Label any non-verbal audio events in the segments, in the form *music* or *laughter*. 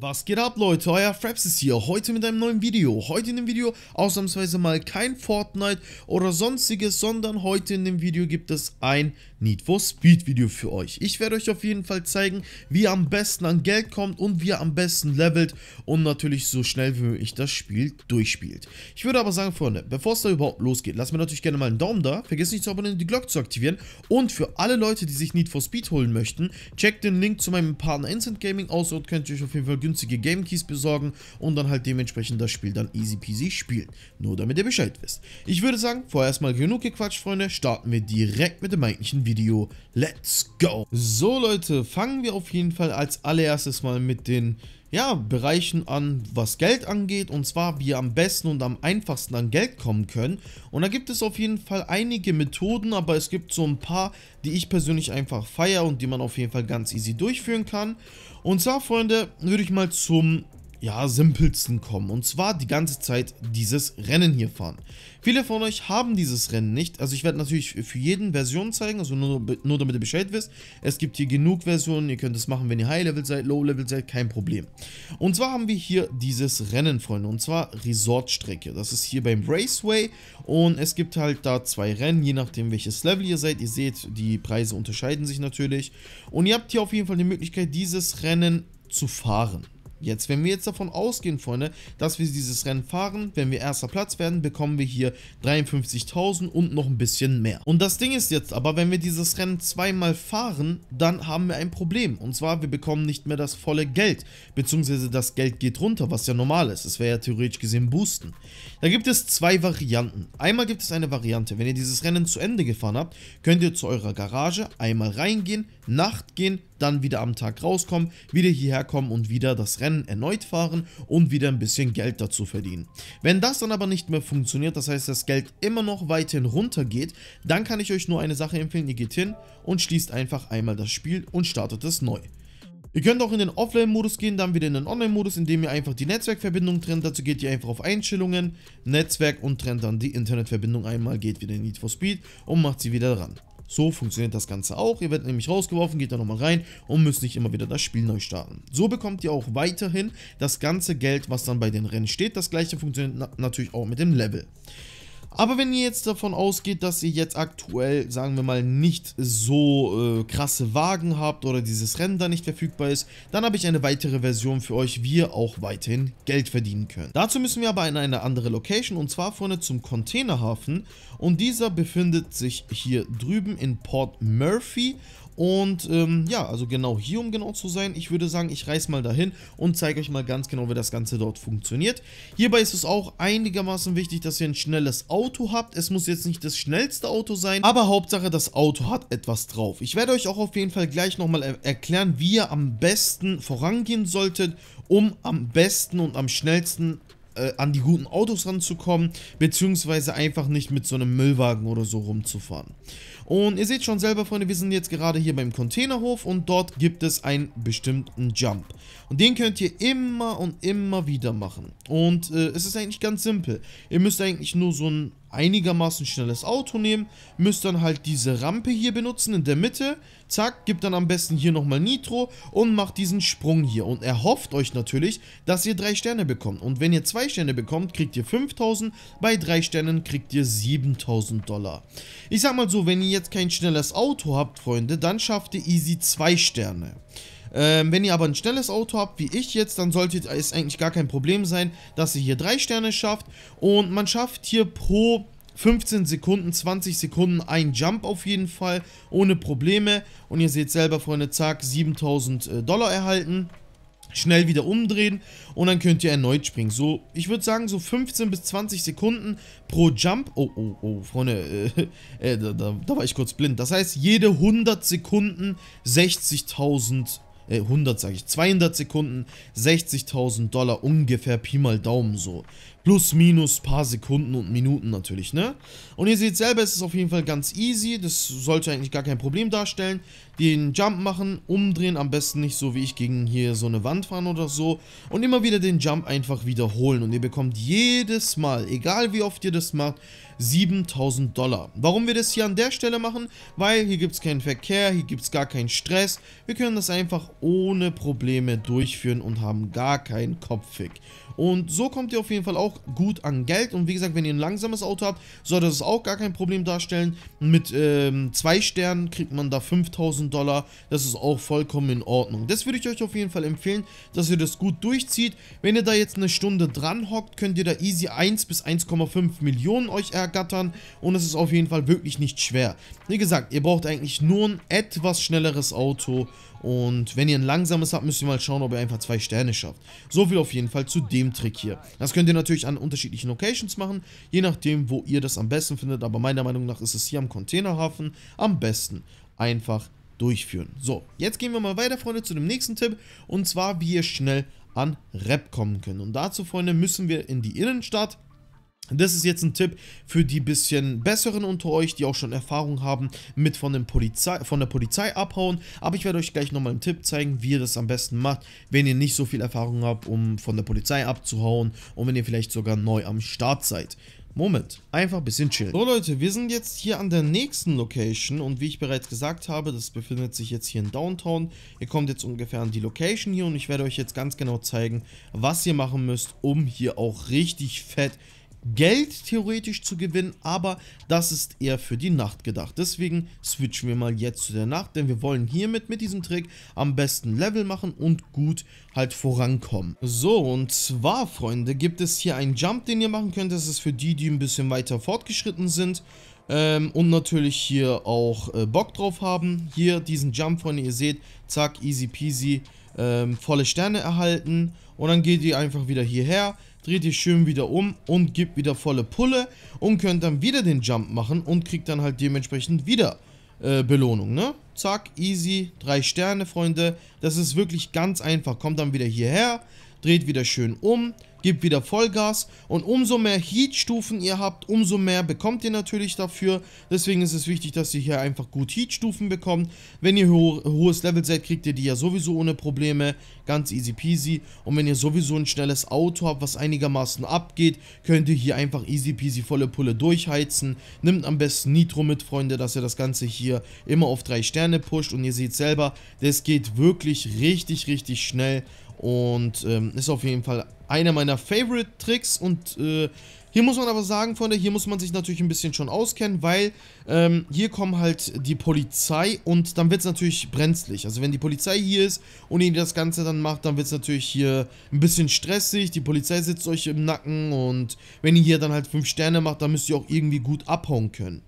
Was geht ab Leute, euer Fraps ist hier, heute mit einem neuen Video. Heute in dem Video ausnahmsweise mal kein Fortnite oder sonstiges, sondern heute in dem Video gibt es ein Need for Speed Video für euch. Ich werde euch auf jeden Fall zeigen, wie ihr am besten an Geld kommt und wie ihr am besten levelt und natürlich so schnell wie möglich das Spiel durchspielt. Ich würde aber sagen, Freunde, bevor es da überhaupt losgeht, lasst mir natürlich gerne mal einen Daumen da, vergesst nicht zu abonnieren, die Glocke zu aktivieren und für alle Leute, die sich Need for Speed holen möchten, checkt den Link zu meinem Partner Instant Gaming aus und könnt ihr euch auf jeden Fall günstige Game Keys besorgen und dann halt dementsprechend das Spiel dann easy peasy spielen. Nur damit ihr Bescheid wisst. Ich würde sagen, vorerst mal genug gequatscht, Freunde. Starten wir direkt mit dem eigentlichen Video. Let's go! So Leute, fangen wir auf jeden Fall als allererstes mal mit den ja, Bereichen an, was Geld angeht, und zwar wie ihr am besten und am einfachsten an Geld kommen können. Und da gibt es auf jeden Fall einige Methoden, aber es gibt so ein paar, die ich persönlich einfach feiere und die man auf jeden Fall ganz easy durchführen kann. Und zwar, Freunde, würde ich mal zum ja, simpelsten kommen. Und zwar die ganze Zeit dieses Rennen hier fahren. Viele von euch haben dieses Rennen nicht. Also ich werde natürlich für jeden Version zeigen, also nur, nur damit ihr Bescheid wisst. Es gibt hier genug Versionen, ihr könnt es machen, wenn ihr High-Level seid, Low-Level seid, kein Problem. Und zwar haben wir hier dieses Rennen, Freunde, und zwar Resortstrecke. Das ist hier beim Raceway und es gibt halt da zwei Rennen, je nachdem welches Level ihr seid. Ihr seht, die Preise unterscheiden sich natürlich. Und ihr habt hier auf jeden Fall die Möglichkeit, dieses Rennen zu fahren. Jetzt, wenn wir jetzt davon ausgehen, Freunde, dass wir dieses Rennen fahren, wenn wir erster Platz werden, bekommen wir hier 53.000 und noch ein bisschen mehr. Und das Ding ist jetzt aber, wenn wir dieses Rennen zweimal fahren, dann haben wir ein Problem. Und zwar, wir bekommen nicht mehr das volle Geld, beziehungsweise das Geld geht runter, was ja normal ist. Es wäre ja theoretisch gesehen Boosten. Da gibt es zwei Varianten. Einmal gibt es eine Variante, wenn ihr dieses Rennen zu Ende gefahren habt, könnt ihr zu eurer Garage einmal reingehen, Nacht gehen, dann wieder am Tag rauskommen, wieder hierher kommen und wieder das Rennen Rennen erneut fahren und wieder ein bisschen Geld dazu verdienen. Wenn das dann aber nicht mehr funktioniert, das heißt das Geld immer noch weiterhin runter geht, dann kann ich euch nur eine Sache empfehlen, ihr geht hin und schließt einfach einmal das Spiel und startet es neu. Ihr könnt auch in den Offline-Modus gehen, dann wieder in den Online-Modus, indem ihr einfach die Netzwerkverbindung trennt. Dazu geht ihr einfach auf Einstellungen, Netzwerk und trennt dann die Internetverbindung einmal, geht wieder in Need for Speed und macht sie wieder dran. So funktioniert das Ganze auch. Ihr werdet nämlich rausgeworfen, geht da nochmal rein und müsst nicht immer wieder das Spiel neu starten. So bekommt ihr auch weiterhin das ganze Geld, was dann bei den Rennen steht. Das gleiche funktioniert na natürlich auch mit dem Level. Aber wenn ihr jetzt davon ausgeht, dass ihr jetzt aktuell, sagen wir mal, nicht so äh, krasse Wagen habt oder dieses Rennen da nicht verfügbar ist, dann habe ich eine weitere Version für euch, wie ihr auch weiterhin Geld verdienen könnt. Dazu müssen wir aber in eine andere Location und zwar vorne zum Containerhafen und dieser befindet sich hier drüben in Port Murphy und ähm, ja, also genau hier, um genau zu sein, ich würde sagen, ich reiß mal dahin und zeige euch mal ganz genau, wie das Ganze dort funktioniert. Hierbei ist es auch einigermaßen wichtig, dass ihr ein schnelles Auto habt. Es muss jetzt nicht das schnellste Auto sein, aber Hauptsache, das Auto hat etwas drauf. Ich werde euch auch auf jeden Fall gleich nochmal er erklären, wie ihr am besten vorangehen solltet, um am besten und am schnellsten äh, an die guten Autos ranzukommen, beziehungsweise einfach nicht mit so einem Müllwagen oder so rumzufahren. Und ihr seht schon selber, Freunde, wir sind jetzt gerade hier beim Containerhof und dort gibt es einen bestimmten Jump. Und den könnt ihr immer und immer wieder machen. Und äh, es ist eigentlich ganz simpel. Ihr müsst eigentlich nur so ein einigermaßen schnelles Auto nehmen, müsst dann halt diese Rampe hier benutzen in der Mitte, zack, gebt dann am besten hier nochmal Nitro und macht diesen Sprung hier und erhofft euch natürlich, dass ihr 3 Sterne bekommt und wenn ihr 2 Sterne bekommt, kriegt ihr 5000, bei 3 Sternen kriegt ihr 7000 Dollar. Ich sag mal so, wenn ihr jetzt kein schnelles Auto habt, Freunde, dann schafft ihr easy 2 Sterne. Ähm, wenn ihr aber ein schnelles Auto habt, wie ich jetzt, dann sollte es eigentlich gar kein Problem sein, dass ihr hier 3 Sterne schafft. Und man schafft hier pro 15 Sekunden, 20 Sekunden ein Jump auf jeden Fall, ohne Probleme. Und ihr seht selber, Freunde, zack, 7000 äh, Dollar erhalten schnell wieder umdrehen und dann könnt ihr erneut springen. So, ich würde sagen, so 15 bis 20 Sekunden pro Jump. Oh, oh, oh, Freunde, äh, äh, da, da, da, war ich kurz blind. Das heißt, jede 100 Sekunden 60.000, äh, 100 sage ich, 200 Sekunden 60.000 Dollar ungefähr Pi mal Daumen so. Plus, minus paar Sekunden und Minuten natürlich, ne? Und ihr seht selber, es ist auf jeden Fall ganz easy. Das sollte eigentlich gar kein Problem darstellen. Den Jump machen, umdrehen, am besten nicht so wie ich gegen hier so eine Wand fahren oder so. Und immer wieder den Jump einfach wiederholen. Und ihr bekommt jedes Mal, egal wie oft ihr das macht, 7000 Dollar. Warum wir das hier an der Stelle machen? Weil hier gibt es keinen Verkehr, hier gibt es gar keinen Stress. Wir können das einfach ohne Probleme durchführen und haben gar keinen Kopfweg. Und so kommt ihr auf jeden Fall auch gut an Geld. Und wie gesagt, wenn ihr ein langsames Auto habt, soll das auch gar kein Problem darstellen. Mit ähm, zwei Sternen kriegt man da 5000 Dollar. Das ist auch vollkommen in Ordnung. Das würde ich euch auf jeden Fall empfehlen, dass ihr das gut durchzieht. Wenn ihr da jetzt eine Stunde dran hockt, könnt ihr da easy 1 bis 1,5 Millionen euch ergattern. Und es ist auf jeden Fall wirklich nicht schwer. Wie gesagt, ihr braucht eigentlich nur ein etwas schnelleres Auto. Und wenn ihr ein langsames habt, müsst ihr mal schauen, ob ihr einfach zwei Sterne schafft. So viel auf jeden Fall zu dem Trick hier. Das könnt ihr natürlich an unterschiedlichen Locations machen, je nachdem, wo ihr das am besten findet. Aber meiner Meinung nach ist es hier am Containerhafen am besten. Einfach durchführen. So, jetzt gehen wir mal weiter, Freunde, zu dem nächsten Tipp. Und zwar, wie ihr schnell an Rap kommen könnt. Und dazu, Freunde, müssen wir in die Innenstadt das ist jetzt ein Tipp für die bisschen besseren unter euch, die auch schon Erfahrung haben mit von, Polizei, von der Polizei abhauen. Aber ich werde euch gleich nochmal einen Tipp zeigen, wie ihr das am besten macht, wenn ihr nicht so viel Erfahrung habt, um von der Polizei abzuhauen und wenn ihr vielleicht sogar neu am Start seid. Moment, einfach ein bisschen chillen. So Leute, wir sind jetzt hier an der nächsten Location und wie ich bereits gesagt habe, das befindet sich jetzt hier in Downtown. Ihr kommt jetzt ungefähr an die Location hier und ich werde euch jetzt ganz genau zeigen, was ihr machen müsst, um hier auch richtig fett Geld theoretisch zu gewinnen, aber das ist eher für die Nacht gedacht. Deswegen switchen wir mal jetzt zu der Nacht, denn wir wollen hiermit mit diesem Trick am besten Level machen und gut halt vorankommen. So, und zwar, Freunde, gibt es hier einen Jump, den ihr machen könnt. Das ist für die, die ein bisschen weiter fortgeschritten sind. Ähm, und natürlich hier auch äh, Bock drauf haben. Hier diesen Jump, Freunde, ihr seht, zack, easy peasy, ähm, volle Sterne erhalten. Und dann geht ihr einfach wieder hierher dreht ihr schön wieder um und gibt wieder volle Pulle und könnt dann wieder den Jump machen und kriegt dann halt dementsprechend wieder äh, Belohnung, ne? Zack, easy, drei Sterne, Freunde. Das ist wirklich ganz einfach. Kommt dann wieder hierher, dreht wieder schön um gebt wieder Vollgas und umso mehr Heatstufen ihr habt, umso mehr bekommt ihr natürlich dafür. Deswegen ist es wichtig, dass ihr hier einfach gut Heatstufen bekommt. Wenn ihr ho hohes Level seid, kriegt ihr die ja sowieso ohne Probleme, ganz easy peasy. Und wenn ihr sowieso ein schnelles Auto habt, was einigermaßen abgeht, könnt ihr hier einfach easy peasy volle Pulle durchheizen. Nimmt am besten Nitro mit, Freunde, dass ihr das Ganze hier immer auf drei Sterne pusht und ihr seht selber, das geht wirklich richtig, richtig schnell und ähm, ist auf jeden Fall einer meiner Favorite Tricks. Und äh, hier muss man aber sagen, Freunde, hier muss man sich natürlich ein bisschen schon auskennen, weil ähm, hier kommen halt die Polizei und dann wird es natürlich brenzlig. Also wenn die Polizei hier ist und ihr das Ganze dann macht, dann wird es natürlich hier ein bisschen stressig. Die Polizei sitzt euch im Nacken und wenn ihr hier dann halt 5 Sterne macht, dann müsst ihr auch irgendwie gut abhauen können.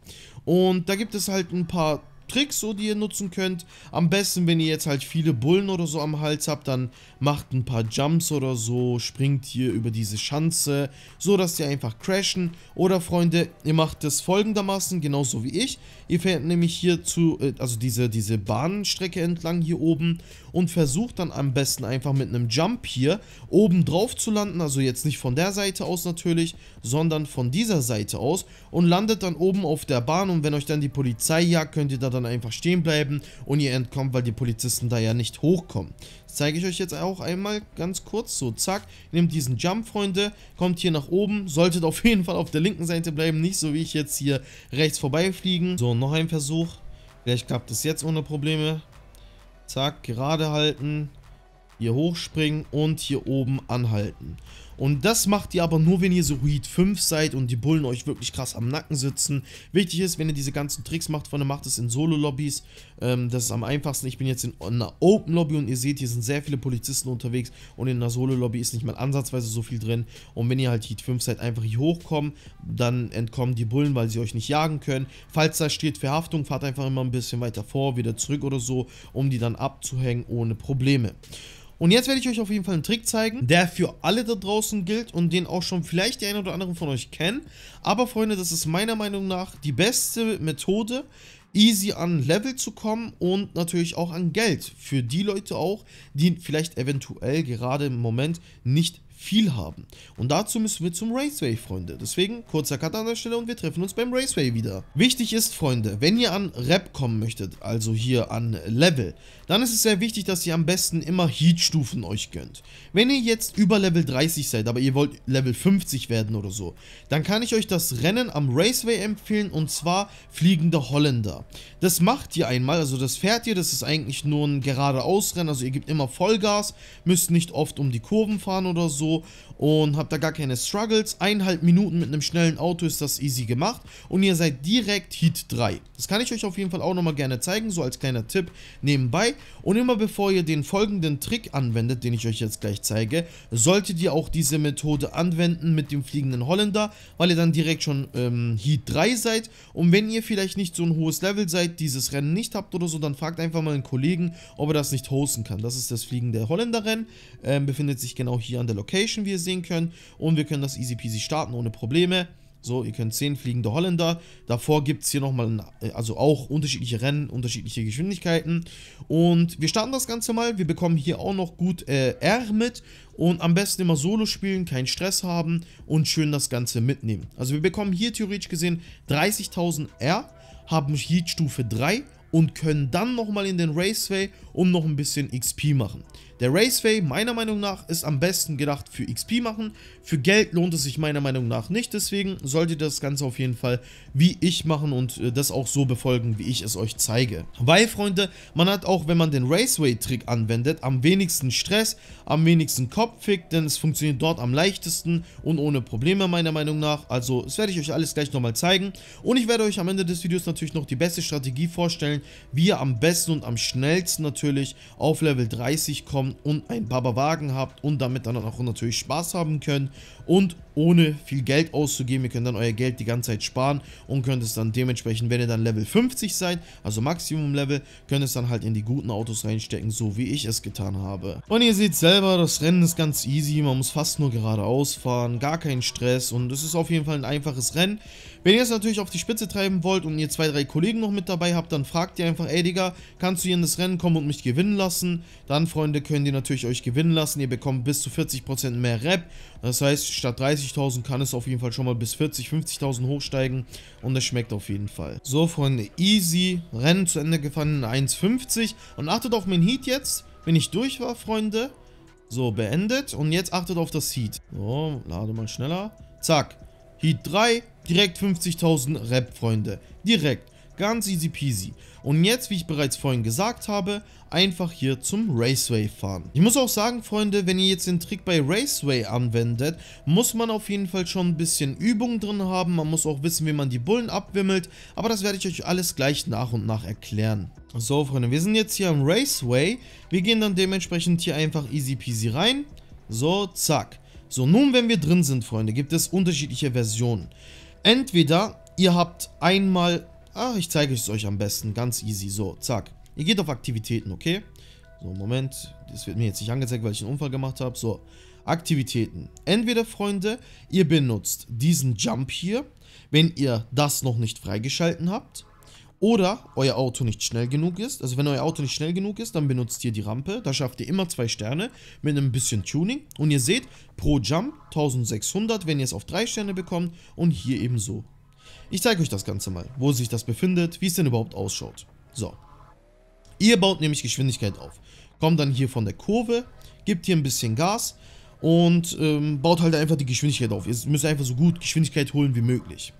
Und da gibt es halt ein paar Tricks, so die ihr nutzen könnt. Am besten, wenn ihr jetzt halt viele Bullen oder so am Hals habt, dann macht ein paar Jumps oder so, springt hier über diese Schanze, so dass die einfach crashen. Oder Freunde, ihr macht das folgendermaßen, genauso wie ich. Ihr fährt nämlich hier zu, äh, also diese, diese Bahnstrecke entlang hier oben und versucht dann am besten einfach mit einem Jump hier oben drauf zu landen, also jetzt nicht von der Seite aus natürlich, sondern von dieser Seite aus und landet dann oben auf der Bahn und wenn euch dann die Polizei jagt, könnt ihr da dann einfach stehen bleiben und ihr entkommt, weil die Polizisten da ja nicht hochkommen. Das zeige ich euch jetzt auch einmal ganz kurz, so zack, nehmt diesen Jump, Freunde, kommt hier nach oben, solltet auf *laughs* jeden Fall auf der linken Seite bleiben, nicht so wie ich jetzt hier rechts vorbeifliegen. So, noch ein Versuch, vielleicht klappt es jetzt ohne Probleme. Zack, gerade halten, hier hochspringen und hier oben anhalten. Und das macht ihr aber nur, wenn ihr so Heat 5 seid und die Bullen euch wirklich krass am Nacken sitzen. Wichtig ist, wenn ihr diese ganzen Tricks macht, von macht es in Solo-Lobbys. Ähm, das ist am einfachsten. Ich bin jetzt in einer Open-Lobby und ihr seht, hier sind sehr viele Polizisten unterwegs und in einer Solo-Lobby ist nicht mal ansatzweise so viel drin. Und wenn ihr halt Heat 5 seid, einfach hier hochkommen, dann entkommen die Bullen, weil sie euch nicht jagen können. Falls da steht Verhaftung, fahrt einfach immer ein bisschen weiter vor, wieder zurück oder so, um die dann abzuhängen ohne Probleme. Und jetzt werde ich euch auf jeden Fall einen Trick zeigen, der für alle da draußen gilt und den auch schon vielleicht die einen oder anderen von euch kennen. Aber Freunde, das ist meiner Meinung nach die beste Methode, easy an Level zu kommen und natürlich auch an Geld. Für die Leute auch, die vielleicht eventuell gerade im Moment nicht viel haben. Und dazu müssen wir zum Raceway, Freunde. Deswegen kurzer Cut an der Stelle und wir treffen uns beim Raceway wieder. Wichtig ist, Freunde, wenn ihr an Rap kommen möchtet, also hier an Level, dann ist es sehr wichtig, dass ihr am besten immer Heat-Stufen euch gönnt. Wenn ihr jetzt über Level 30 seid, aber ihr wollt Level 50 werden oder so, dann kann ich euch das Rennen am Raceway empfehlen und zwar Fliegende Holländer. Das macht ihr einmal, also das fährt ihr, das ist eigentlich nur ein geradeausrennen, also ihr gebt immer Vollgas, müsst nicht oft um die Kurven fahren oder so, und habt da gar keine Struggles. Eineinhalb Minuten mit einem schnellen Auto ist das easy gemacht und ihr seid direkt Heat 3. Das kann ich euch auf jeden Fall auch nochmal gerne zeigen, so als kleiner Tipp nebenbei. Und immer bevor ihr den folgenden Trick anwendet, den ich euch jetzt gleich zeige, solltet ihr auch diese Methode anwenden mit dem fliegenden Holländer, weil ihr dann direkt schon ähm, Heat 3 seid. Und wenn ihr vielleicht nicht so ein hohes Level seid, dieses Rennen nicht habt oder so, dann fragt einfach mal einen Kollegen, ob er das nicht hosten kann. Das ist das fliegende Holländer-Rennen, ähm, befindet sich genau hier an der Location. Location ihr sehen könnt. und wir können das easy peasy starten ohne Probleme. So, ihr könnt sehen, fliegende Holländer. Davor gibt es hier nochmal, äh, also auch unterschiedliche Rennen, unterschiedliche Geschwindigkeiten. Und wir starten das Ganze mal. Wir bekommen hier auch noch gut äh, R mit. Und am besten immer solo spielen, keinen Stress haben und schön das Ganze mitnehmen. Also wir bekommen hier theoretisch gesehen 30.000 R, haben Heat Stufe 3 und können dann nochmal in den Raceway um noch ein bisschen XP machen. Der Raceway, meiner Meinung nach, ist am besten gedacht für XP machen. Für Geld lohnt es sich meiner Meinung nach nicht. Deswegen solltet ihr das Ganze auf jeden Fall wie ich machen und äh, das auch so befolgen, wie ich es euch zeige. Weil, Freunde, man hat auch, wenn man den Raceway-Trick anwendet, am wenigsten Stress, am wenigsten Kopffick, denn es funktioniert dort am leichtesten und ohne Probleme, meiner Meinung nach. Also, das werde ich euch alles gleich nochmal zeigen. Und ich werde euch am Ende des Videos natürlich noch die beste Strategie vorstellen, wie ihr am besten und am schnellsten natürlich auf Level 30 kommt und ein paar Wagen habt und damit dann auch natürlich Spaß haben könnt und ohne viel Geld auszugeben. Ihr könnt dann euer Geld die ganze Zeit sparen und könnt es dann dementsprechend, wenn ihr dann Level 50 seid, also Maximum Level, könnt es dann halt in die guten Autos reinstecken, so wie ich es getan habe. Und ihr seht selber, das Rennen ist ganz easy, man muss fast nur geradeaus fahren, gar keinen Stress und es ist auf jeden Fall ein einfaches Rennen. Wenn ihr es natürlich auf die Spitze treiben wollt und ihr zwei, drei Kollegen noch mit dabei habt, dann fragt ihr einfach, ey Digga, kannst du hier in das Rennen kommen und mich gewinnen lassen? Dann, Freunde, könnt ihr natürlich euch gewinnen lassen, ihr bekommt bis zu 40% mehr Rap das heißt, statt 30.000 kann es auf jeden Fall schon mal bis 40, 50.000 hochsteigen und es schmeckt auf jeden Fall. So, Freunde, easy. Rennen zu Ende gefahren in 1,50 und achtet auf meinen Heat jetzt, wenn ich durch war, Freunde. So, beendet und jetzt achtet auf das Heat. So, lade mal schneller. Zack, Heat 3, direkt 50.000 Rap, Freunde. Direkt, ganz easy peasy. Und jetzt, wie ich bereits vorhin gesagt habe, einfach hier zum Raceway fahren. Ich muss auch sagen, Freunde, wenn ihr jetzt den Trick bei Raceway anwendet, muss man auf jeden Fall schon ein bisschen Übung drin haben. Man muss auch wissen, wie man die Bullen abwimmelt. Aber das werde ich euch alles gleich nach und nach erklären. So, Freunde, wir sind jetzt hier am Raceway. Wir gehen dann dementsprechend hier einfach easy peasy rein. So, zack. So, nun, wenn wir drin sind, Freunde, gibt es unterschiedliche Versionen. Entweder ihr habt einmal Ach, ich zeige es euch am besten. Ganz easy. So, zack. Ihr geht auf Aktivitäten, okay? So, Moment. Das wird mir jetzt nicht angezeigt, weil ich einen Unfall gemacht habe. So, Aktivitäten. Entweder, Freunde, ihr benutzt diesen Jump hier, wenn ihr das noch nicht freigeschalten habt. Oder euer Auto nicht schnell genug ist. Also wenn euer Auto nicht schnell genug ist, dann benutzt ihr die Rampe. Da schafft ihr immer zwei Sterne mit ein bisschen Tuning. Und ihr seht, pro Jump 1600, wenn ihr es auf drei Sterne bekommt. Und hier ebenso. Ich zeige euch das Ganze mal, wo sich das befindet, wie es denn überhaupt ausschaut. So. Ihr baut nämlich Geschwindigkeit auf. Kommt dann hier von der Kurve, gebt hier ein bisschen Gas und ähm, baut halt einfach die Geschwindigkeit auf. Ihr müsst einfach so gut Geschwindigkeit holen wie möglich.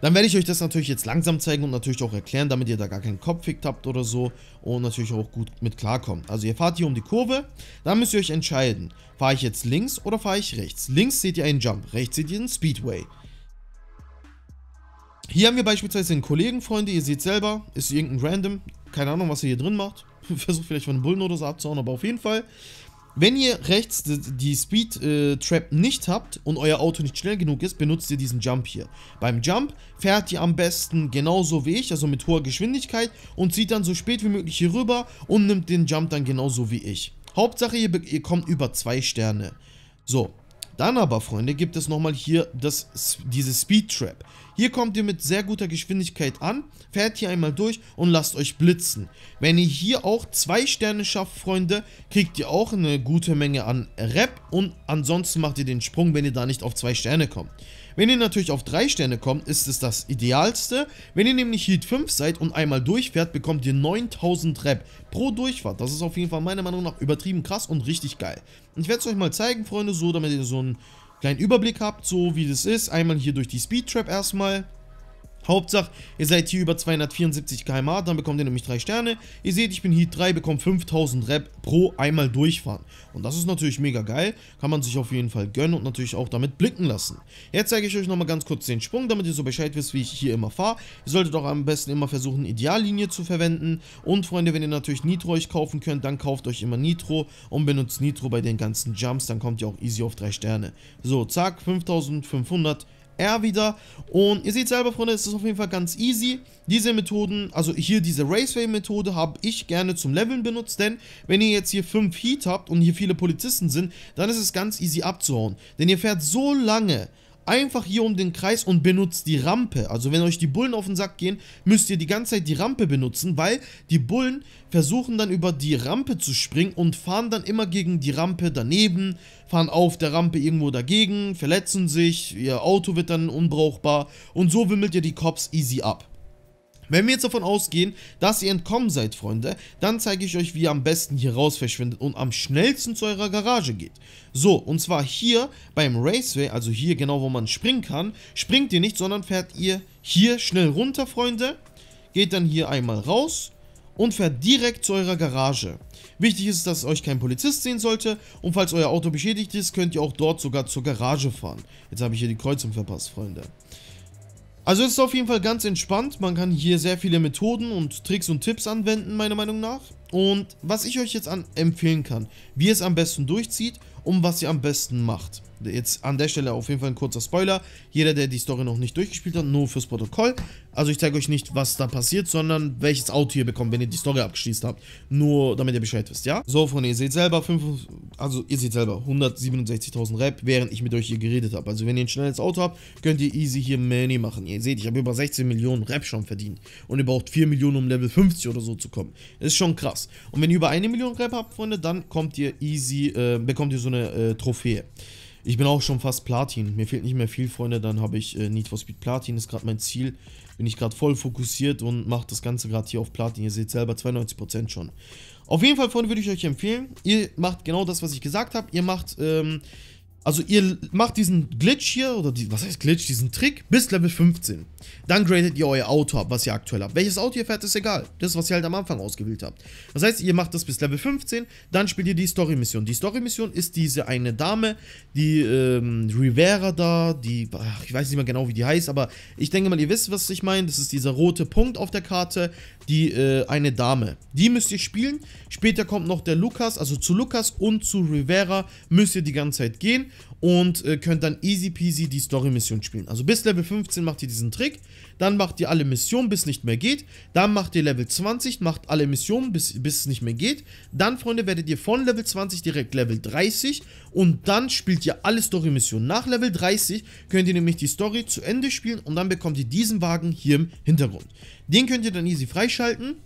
Dann werde ich euch das natürlich jetzt langsam zeigen und natürlich auch erklären, damit ihr da gar keinen Kopf fickt habt oder so und natürlich auch gut mit klarkommt. Also ihr fahrt hier um die Kurve, dann müsst ihr euch entscheiden, fahre ich jetzt links oder fahre ich rechts. Links seht ihr einen Jump, rechts seht ihr einen Speedway. Hier haben wir beispielsweise einen Kollegen, Freunde, ihr seht selber, ist irgendein Random, keine Ahnung, was er hier drin macht. *laughs* Versucht vielleicht von einem Bullen oder so abzuhauen, aber auf jeden Fall. Wenn ihr rechts die Speed äh, Trap nicht habt und euer Auto nicht schnell genug ist, benutzt ihr diesen Jump hier. Beim Jump fährt ihr am besten genauso wie ich, also mit hoher Geschwindigkeit und zieht dann so spät wie möglich hier rüber und nimmt den Jump dann genauso wie ich. Hauptsache ihr, ihr kommt über zwei Sterne. So, dann aber, Freunde, gibt es nochmal hier das, diese Speed Trap. Hier kommt ihr mit sehr guter Geschwindigkeit an, fährt hier einmal durch und lasst euch blitzen. Wenn ihr hier auch zwei Sterne schafft, Freunde, kriegt ihr auch eine gute Menge an Rap und ansonsten macht ihr den Sprung, wenn ihr da nicht auf zwei Sterne kommt. Wenn ihr natürlich auf 3 Sterne kommt, ist es das Idealste. Wenn ihr nämlich Heat 5 seid und einmal durchfährt, bekommt ihr 9000 Rep pro Durchfahrt. Das ist auf jeden Fall meiner Meinung nach übertrieben krass und richtig geil. Ich werde es euch mal zeigen, Freunde, so damit ihr so einen kleinen Überblick habt, so wie das ist. Einmal hier durch die Speed Trap erstmal. Hauptsache, ihr seid hier über 274 km/h, dann bekommt ihr nämlich 3 Sterne. Ihr seht, ich bin Heat 3, bekomme 5000 Rep pro einmal durchfahren. Und das ist natürlich mega geil, kann man sich auf jeden Fall gönnen und natürlich auch damit blicken lassen. Jetzt zeige ich euch nochmal ganz kurz den Sprung, damit ihr so Bescheid wisst, wie ich hier immer fahre. Ihr solltet auch am besten immer versuchen, Ideallinie zu verwenden. Und Freunde, wenn ihr natürlich Nitro euch kaufen könnt, dann kauft euch immer Nitro und benutzt Nitro bei den ganzen Jumps, dann kommt ihr auch easy auf 3 Sterne. So, zack, 5500 R wieder. Und ihr seht selber, Freunde, es ist auf jeden Fall ganz easy. Diese Methoden, also hier diese Raceway-Methode, habe ich gerne zum Leveln benutzt, denn wenn ihr jetzt hier 5 Heat habt und hier viele Polizisten sind, dann ist es ganz easy abzuhauen. Denn ihr fährt so lange einfach hier um den Kreis und benutzt die Rampe. Also wenn euch die Bullen auf den Sack gehen, müsst ihr die ganze Zeit die Rampe benutzen, weil die Bullen versuchen dann über die Rampe zu springen und fahren dann immer gegen die Rampe daneben, fahren auf der Rampe irgendwo dagegen, verletzen sich, ihr Auto wird dann unbrauchbar und so wimmelt ihr die Cops easy ab. Wenn wir jetzt davon ausgehen, dass ihr entkommen seid, Freunde, dann zeige ich euch, wie ihr am besten hier raus verschwindet und am schnellsten zu eurer Garage geht. So, und zwar hier beim Raceway, also hier genau, wo man springen kann, springt ihr nicht, sondern fährt ihr hier schnell runter, Freunde, geht dann hier einmal raus und fährt direkt zu eurer Garage. Wichtig ist, dass euch kein Polizist sehen sollte und falls euer Auto beschädigt ist, könnt ihr auch dort sogar zur Garage fahren. Jetzt habe ich hier die Kreuzung verpasst, Freunde. Also es ist auf jeden Fall ganz entspannt, man kann hier sehr viele Methoden und Tricks und Tipps anwenden, meiner Meinung nach. Und was ich euch jetzt an empfehlen kann, wie ihr es am besten durchzieht und was ihr am besten macht jetzt an der Stelle auf jeden Fall ein kurzer Spoiler. Jeder, der die Story noch nicht durchgespielt hat, nur fürs Protokoll. Also ich zeige euch nicht, was da passiert, sondern welches Auto ihr bekommt, wenn ihr die Story abgeschließt habt. Nur damit ihr Bescheid wisst, ja? So, Freunde, ihr seht selber, 5, also ihr seht selber, 167.000 Rap, während ich mit euch hier geredet habe. Also wenn ihr ein schnelles Auto habt, könnt ihr easy hier Many machen. Ihr seht, ich habe über 16 Millionen Rap schon verdient. Und ihr braucht 4 Millionen, um Level 50 oder so zu kommen. ist schon krass. Und wenn ihr über eine Million Rap habt, Freunde, dann kommt ihr easy, äh, bekommt ihr so eine äh, Trophäe. Ich bin auch schon fast Platin. Mir fehlt nicht mehr viel, Freunde. Dann habe ich äh, Need for Speed Platin. Ist gerade mein Ziel. Bin ich gerade voll fokussiert und mache das Ganze gerade hier auf Platin. Ihr seht selber 92% schon. Auf jeden Fall, Freunde, würde ich euch empfehlen. Ihr macht genau das, was ich gesagt habe. Ihr macht ähm, also ihr macht diesen Glitch hier, oder die, was heißt Glitch, diesen Trick bis Level 15. Dann gradet ihr euer Auto ab, was ihr aktuell habt. Welches Auto ihr fährt, ist egal. Das, was ihr halt am Anfang ausgewählt habt. Das heißt, ihr macht das bis Level 15, dann spielt ihr die Story-Mission. Die Story-Mission ist diese eine Dame, die ähm, Rivera da, die, ach, ich weiß nicht mehr genau, wie die heißt, aber ich denke mal, ihr wisst, was ich meine. Das ist dieser rote Punkt auf der Karte, die äh, eine Dame. Die müsst ihr spielen. Später kommt noch der Lukas, also zu Lukas und zu Rivera müsst ihr die ganze Zeit gehen und äh, könnt dann easy peasy die Story-Mission spielen. Also bis Level 15 macht ihr diesen Trick, dann macht ihr alle Missionen, bis nicht mehr geht, dann macht ihr Level 20, macht alle Missionen, bis, bis es nicht mehr geht, dann, Freunde, werdet ihr von Level 20 direkt Level 30 und dann spielt ihr alle Story-Missionen. Nach Level 30 könnt ihr nämlich die Story zu Ende spielen und dann bekommt ihr diesen Wagen hier im Hintergrund. Den könnt ihr dann easy freischalten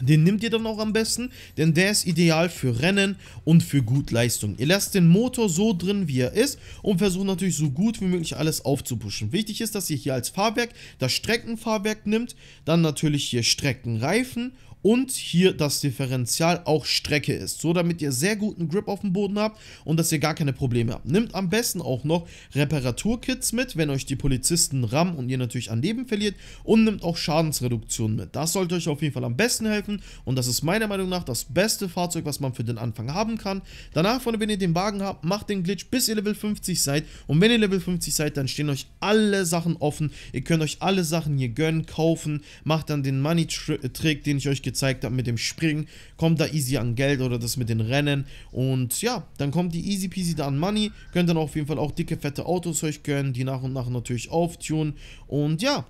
den nehmt ihr dann auch am besten, denn der ist ideal für Rennen und für Gutleistung. Ihr lasst den Motor so drin, wie er ist und versucht natürlich so gut wie möglich alles aufzupuschen. Wichtig ist, dass ihr hier als Fahrwerk das Streckenfahrwerk nimmt, dann natürlich hier Streckenreifen und hier das Differential auch Strecke ist, so damit ihr sehr guten Grip auf dem Boden habt und dass ihr gar keine Probleme habt. Nimmt am besten auch noch Reparaturkits mit, wenn euch die Polizisten rammen und ihr natürlich an Leben verliert und nimmt auch Schadensreduktion mit. Das sollte euch auf jeden Fall am besten helfen und das ist meiner Meinung nach das beste Fahrzeug, was man für den Anfang haben kann. Danach, Freunde, wenn ihr den Wagen habt, macht den Glitch bis ihr Level 50 seid und wenn ihr Level 50 seid, dann stehen euch alle Sachen offen. Ihr könnt euch alle Sachen hier gönnen, kaufen, macht dann den Money-Trick, den ich euch gezeigt gezeigt hat mit dem Springen, kommt da easy an Geld oder das mit den Rennen. Und ja, dann kommt die easy peasy da an Money. Könnt dann auf jeden Fall auch dicke, fette Autos euch gönnen, die nach und nach natürlich auftunen. Und ja,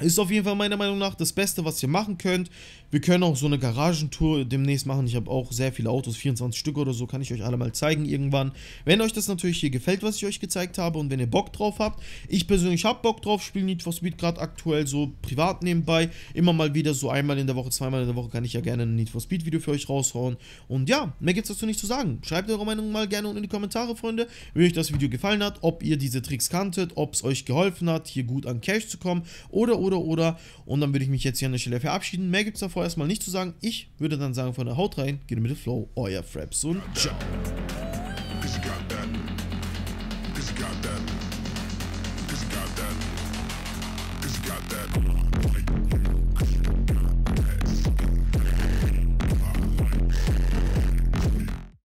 ist auf jeden Fall meiner Meinung nach das Beste, was ihr machen könnt. Wir können auch so eine Garagentour demnächst machen. Ich habe auch sehr viele Autos, 24 Stück oder so, kann ich euch alle mal zeigen irgendwann. Wenn euch das natürlich hier gefällt, was ich euch gezeigt habe und wenn ihr Bock drauf habt. Ich persönlich habe Bock drauf, spiele Need for Speed gerade aktuell so privat nebenbei. Immer mal wieder so einmal in der Woche, zweimal in der Woche kann ich ja gerne ein Need for Speed Video für euch raushauen. Und ja, mehr gibt es dazu nicht zu sagen. Schreibt eure Meinung mal gerne unten in die Kommentare, Freunde, wie euch das Video gefallen hat, ob ihr diese Tricks kanntet, ob es euch geholfen hat, hier gut an Cash zu kommen oder, oder, oder. Und dann würde ich mich jetzt hier an der Stelle verabschieden. Mehr gibt es davon vorerst mal nicht zu sagen. Ich würde dann sagen, von der Haut rein, geht mit dem Flow, euer Fraps und ciao.